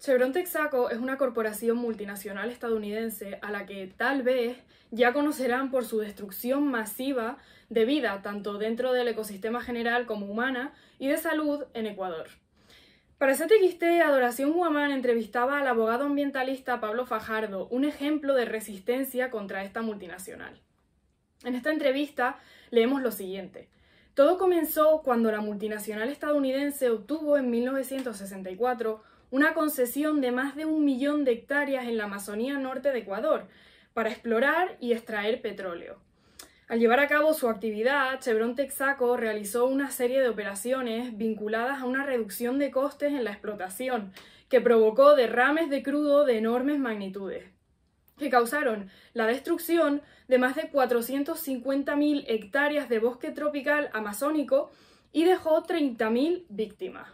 Chevron Texaco es una corporación multinacional estadounidense a la que tal vez ya conocerán por su destrucción masiva de vida, tanto dentro del ecosistema general como humana, y de salud en Ecuador. Para CTXT, este Adoración Guamán entrevistaba al abogado ambientalista Pablo Fajardo, un ejemplo de resistencia contra esta multinacional. En esta entrevista leemos lo siguiente. Todo comenzó cuando la multinacional estadounidense obtuvo en 1964 una concesión de más de un millón de hectáreas en la Amazonía norte de Ecuador para explorar y extraer petróleo. Al llevar a cabo su actividad, Chevron Texaco realizó una serie de operaciones vinculadas a una reducción de costes en la explotación, que provocó derrames de crudo de enormes magnitudes, que causaron la destrucción de más de 450.000 hectáreas de bosque tropical amazónico y dejó 30.000 víctimas.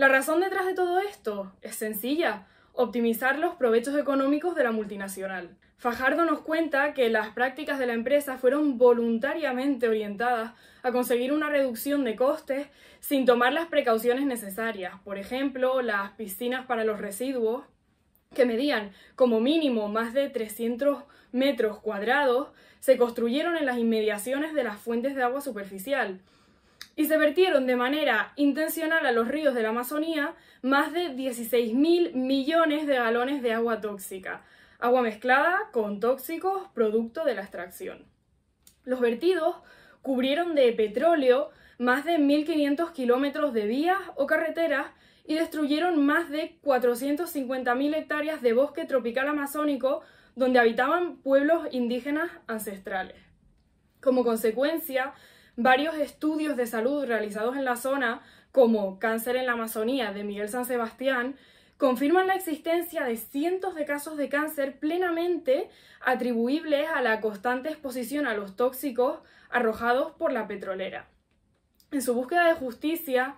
La razón detrás de todo esto es sencilla, optimizar los provechos económicos de la multinacional. Fajardo nos cuenta que las prácticas de la empresa fueron voluntariamente orientadas a conseguir una reducción de costes sin tomar las precauciones necesarias, por ejemplo, las piscinas para los residuos, que medían como mínimo más de 300 metros cuadrados, se construyeron en las inmediaciones de las fuentes de agua superficial, y se vertieron de manera intencional a los ríos de la Amazonía más de 16.000 millones de galones de agua tóxica, agua mezclada con tóxicos producto de la extracción. Los vertidos cubrieron de petróleo más de 1.500 kilómetros de vías o carreteras y destruyeron más de 450.000 hectáreas de bosque tropical amazónico donde habitaban pueblos indígenas ancestrales. Como consecuencia, Varios estudios de salud realizados en la zona, como Cáncer en la Amazonía de Miguel San Sebastián, confirman la existencia de cientos de casos de cáncer plenamente atribuibles a la constante exposición a los tóxicos arrojados por la petrolera. En su búsqueda de justicia,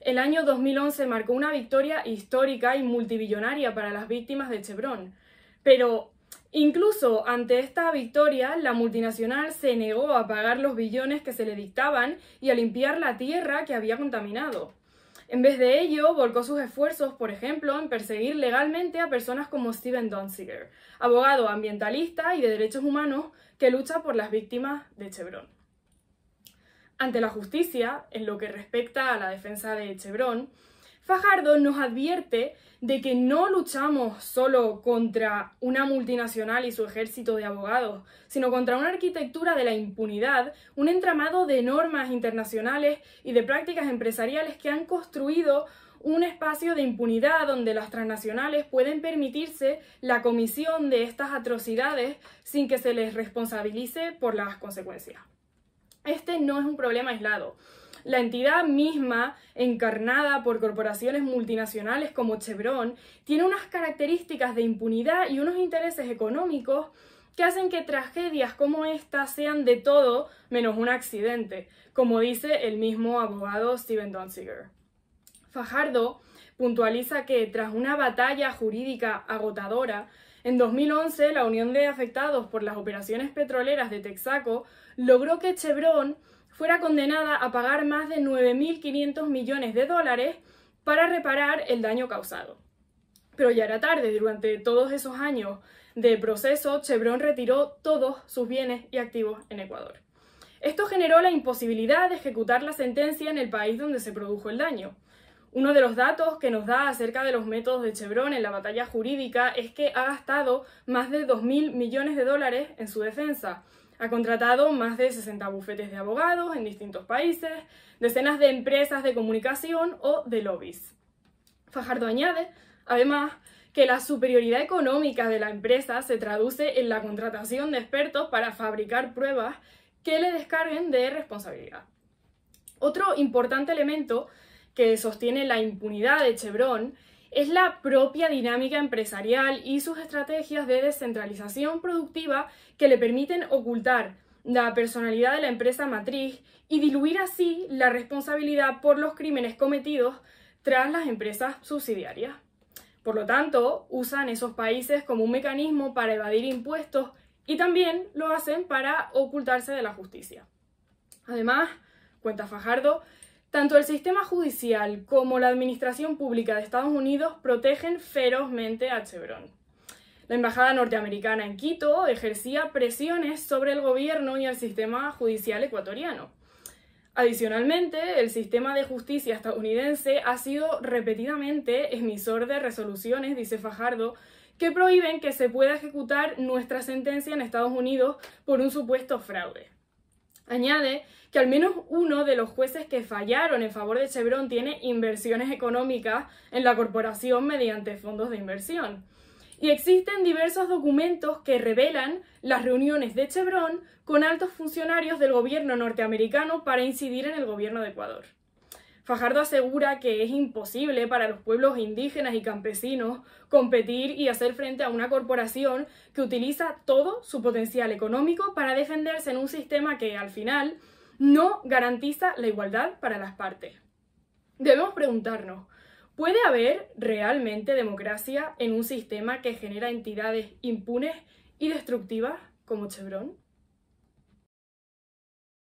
el año 2011 marcó una victoria histórica y multibillonaria para las víctimas de Chevron, pero Incluso ante esta victoria, la multinacional se negó a pagar los billones que se le dictaban y a limpiar la tierra que había contaminado. En vez de ello, volcó sus esfuerzos, por ejemplo, en perseguir legalmente a personas como Steven Donziger, abogado ambientalista y de derechos humanos que lucha por las víctimas de Chevron. Ante la justicia, en lo que respecta a la defensa de Chevron, Fajardo nos advierte de que no luchamos solo contra una multinacional y su ejército de abogados, sino contra una arquitectura de la impunidad, un entramado de normas internacionales y de prácticas empresariales que han construido un espacio de impunidad donde las transnacionales pueden permitirse la comisión de estas atrocidades sin que se les responsabilice por las consecuencias. Este no es un problema aislado la entidad misma, encarnada por corporaciones multinacionales como Chevron, tiene unas características de impunidad y unos intereses económicos que hacen que tragedias como esta sean de todo menos un accidente, como dice el mismo abogado Steven Donziger. Fajardo puntualiza que tras una batalla jurídica agotadora, en 2011 la Unión de Afectados por las Operaciones Petroleras de Texaco logró que Chevron fuera condenada a pagar más de 9.500 millones de dólares para reparar el daño causado. Pero ya era tarde, durante todos esos años de proceso, Chevron retiró todos sus bienes y activos en Ecuador. Esto generó la imposibilidad de ejecutar la sentencia en el país donde se produjo el daño. Uno de los datos que nos da acerca de los métodos de Chevron en la batalla jurídica es que ha gastado más de 2.000 millones de dólares en su defensa, ha contratado más de 60 bufetes de abogados en distintos países, decenas de empresas de comunicación o de lobbies. Fajardo añade, además, que la superioridad económica de la empresa se traduce en la contratación de expertos para fabricar pruebas que le descarguen de responsabilidad. Otro importante elemento que sostiene la impunidad de Chevron es la propia dinámica empresarial y sus estrategias de descentralización productiva que le permiten ocultar la personalidad de la empresa matriz y diluir así la responsabilidad por los crímenes cometidos tras las empresas subsidiarias. Por lo tanto, usan esos países como un mecanismo para evadir impuestos y también lo hacen para ocultarse de la justicia. Además, cuenta Fajardo, tanto el sistema judicial como la administración pública de Estados Unidos protegen ferozmente a Chevron. La embajada norteamericana en Quito ejercía presiones sobre el gobierno y el sistema judicial ecuatoriano. Adicionalmente, el sistema de justicia estadounidense ha sido repetidamente emisor de resoluciones, dice Fajardo, que prohíben que se pueda ejecutar nuestra sentencia en Estados Unidos por un supuesto fraude. Añade que al menos uno de los jueces que fallaron en favor de Chevron tiene inversiones económicas en la corporación mediante fondos de inversión. Y existen diversos documentos que revelan las reuniones de Chevron con altos funcionarios del gobierno norteamericano para incidir en el gobierno de Ecuador. Fajardo asegura que es imposible para los pueblos indígenas y campesinos competir y hacer frente a una corporación que utiliza todo su potencial económico para defenderse en un sistema que al final no garantiza la igualdad para las partes. Debemos preguntarnos, ¿puede haber realmente democracia en un sistema que genera entidades impunes y destructivas como Chevron?